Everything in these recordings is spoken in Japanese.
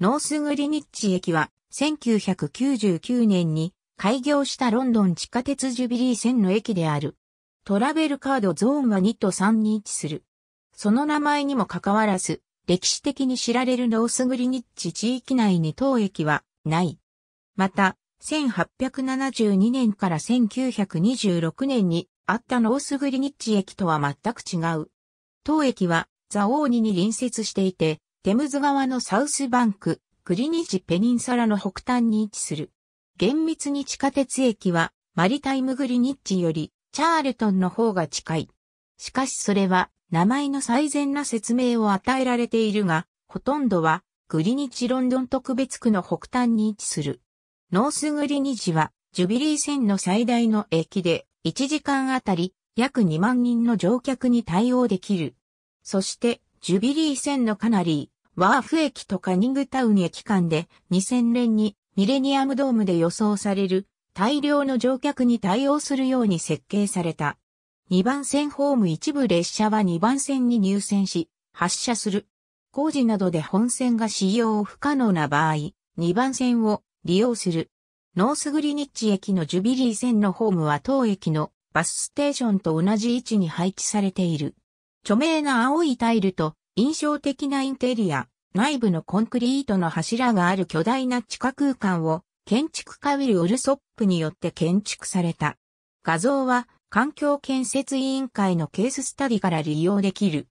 ノースグリニッチ駅は1999年に開業したロンドン地下鉄ジュビリー線の駅である。トラベルカードゾーンは2と3に位置する。その名前にもかかわらず、歴史的に知られるノースグリニッチ地域内に当駅はない。また、1872年から1926年にあったノースグリニッチ駅とは全く違う。当駅はザ・オーニに隣接していて、テムズ川のサウスバンク、クリニジペニンサラの北端に位置する。厳密に地下鉄駅は、マリタイムグリニッジより、チャールトンの方が近い。しかしそれは、名前の最善な説明を与えられているが、ほとんどは、グリニッジロンドン特別区の北端に位置する。ノースグリニッジは、ジュビリー線の最大の駅で、1時間あたり、約2万人の乗客に対応できる。そして、ジュビリー線のカナリー、ワーフ駅とカニングタウン駅間で2000年にミレニアムドームで予想される大量の乗客に対応するように設計された。2番線ホーム一部列車は2番線に入線し、発車する。工事などで本線が使用不可能な場合、2番線を利用する。ノースグリニッチ駅のジュビリー線のホームは当駅のバスステーションと同じ位置に配置されている。著名な青いタイルと印象的なインテリア、内部のコンクリートの柱がある巨大な地下空間を建築家ウィル・オルソップによって建築された。画像は環境建設委員会のケーススタディから利用できる。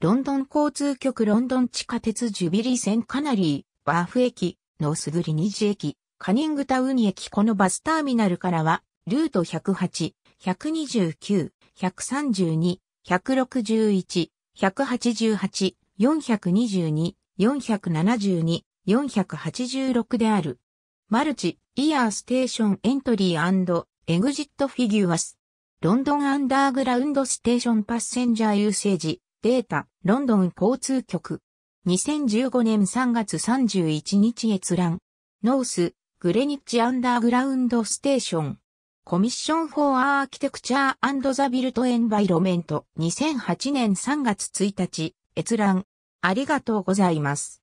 ロンドン交通局ロンドン地下鉄ジュビリー線カナリー、ワーフ駅、ノースグリニッジ駅、カニングタウニ駅このバスターミナルからは、ルート108、129、132、161、188、422、472、486である。マルチ、イヤーステーションエントリーエグジットフィギュアス。ロンドンアンダーグラウンドステーションパッセンジャーユーセージ、データ、ロンドン交通局。2015年3月31日閲覧。ノース、グレニッジアンダーグラウンドステーション。コミッション・フォー・アーキテクチャー・ザ・ビルト・エンバイロメント2008年3月1日閲覧ありがとうございます。